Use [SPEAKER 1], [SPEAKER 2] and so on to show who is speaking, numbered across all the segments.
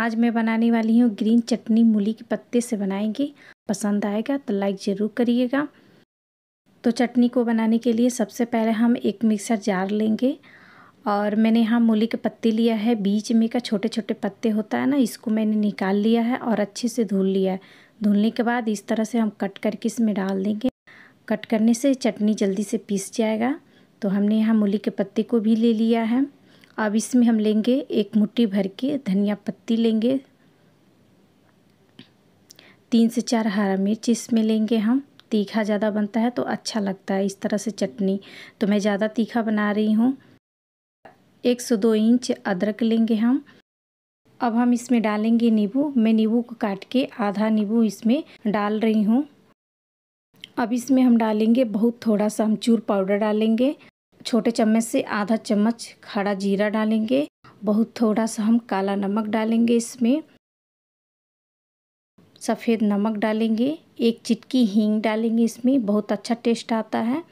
[SPEAKER 1] आज मैं बनाने वाली हूँ ग्रीन चटनी मूली के पत्ते से बनाएंगे पसंद आएगा तो लाइक ज़रूर करिएगा तो चटनी को बनाने के लिए सबसे पहले हम एक मिक्सर जार लेंगे और मैंने यहाँ मूली के पत्ते लिया है बीच में का छोटे छोटे पत्ते होता है ना इसको मैंने निकाल लिया है और अच्छे से धुल लिया है धुलने के बाद इस तरह से हम कट करके इसमें डाल देंगे कट करने से चटनी जल्दी से पीस जाएगा तो हमने यहाँ मूली के पत्ते को भी ले लिया है अब इसमें हम लेंगे एक मुट्ठी भर के धनिया पत्ती लेंगे तीन से चार हरा मिर्च इसमें लेंगे हम तीखा ज़्यादा बनता है तो अच्छा लगता है इस तरह से चटनी तो मैं ज़्यादा तीखा बना रही हूँ एक सौ दो इंच अदरक लेंगे हम अब हम इसमें डालेंगे नींबू मैं नींबू को काट के आधा नींबू इसमें डाल रही हूँ अब इसमें हम डालेंगे बहुत थोड़ा सा अमचूर पाउडर डालेंगे छोटे चम्मच से आधा चम्मच खड़ा जीरा डालेंगे बहुत थोड़ा सा हम काला नमक डालेंगे इसमें सफ़ेद नमक डालेंगे एक चिटकी हींग डालेंगे इसमें बहुत अच्छा टेस्ट आता है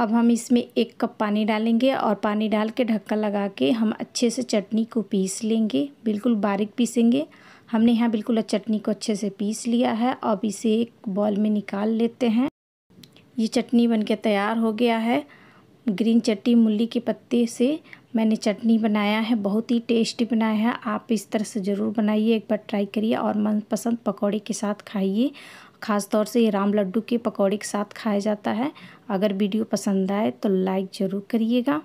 [SPEAKER 1] अब हम इसमें एक कप पानी डालेंगे और पानी डाल के ढक्कन लगा के हम अच्छे से चटनी को पीस लेंगे बिल्कुल बारीक पीसेंगे हमने यहाँ बिल्कुल चटनी को अच्छे से पीस लिया है अब इसे एक बॉल में निकाल लेते हैं ये चटनी बनके तैयार हो गया है ग्रीन चटनी मूली के पत्ते से मैंने चटनी बनाया है बहुत ही टेस्टी बनाया है आप इस तरह से ज़रूर बनाइए एक बार ट्राई करिए और मनपसंद पकौड़े के साथ खाइए ख़ास तौर से ये राम लड्डू के पकौड़े के साथ खाया जाता है अगर वीडियो पसंद
[SPEAKER 2] आए तो लाइक ज़रूर करिएगा